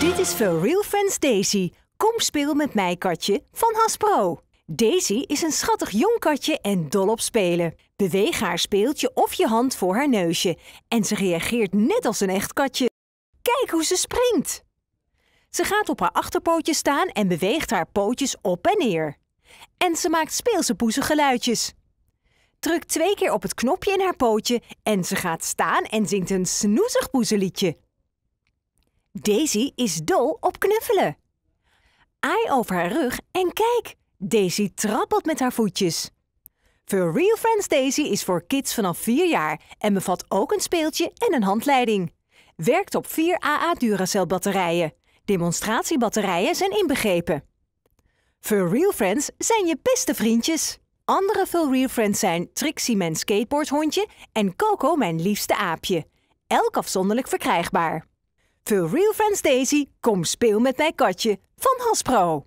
Dit is voor Real Friends Daisy. Kom speel met mij katje van Hasbro. Daisy is een schattig jong katje en dol op spelen. Beweeg haar speeltje of je hand voor haar neusje en ze reageert net als een echt katje. Kijk hoe ze springt! Ze gaat op haar achterpootjes staan en beweegt haar pootjes op en neer. En ze maakt speelse poezegeluidjes. Druk twee keer op het knopje in haar pootje en ze gaat staan en zingt een snoezig poezeliedje. Daisy is dol op knuffelen. Aai over haar rug en kijk, Daisy trappelt met haar voetjes. For Real Friends Daisy is voor kids vanaf 4 jaar en bevat ook een speeltje en een handleiding. Werkt op 4 AA Duracell batterijen. Demonstratiebatterijen zijn inbegrepen. For Real Friends zijn je beste vriendjes. Andere For Real Friends zijn Trixie mijn skateboardhondje en Coco mijn liefste aapje. Elk afzonderlijk verkrijgbaar. Voor Real Friends Daisy, kom speel met mij katje van Hasbro.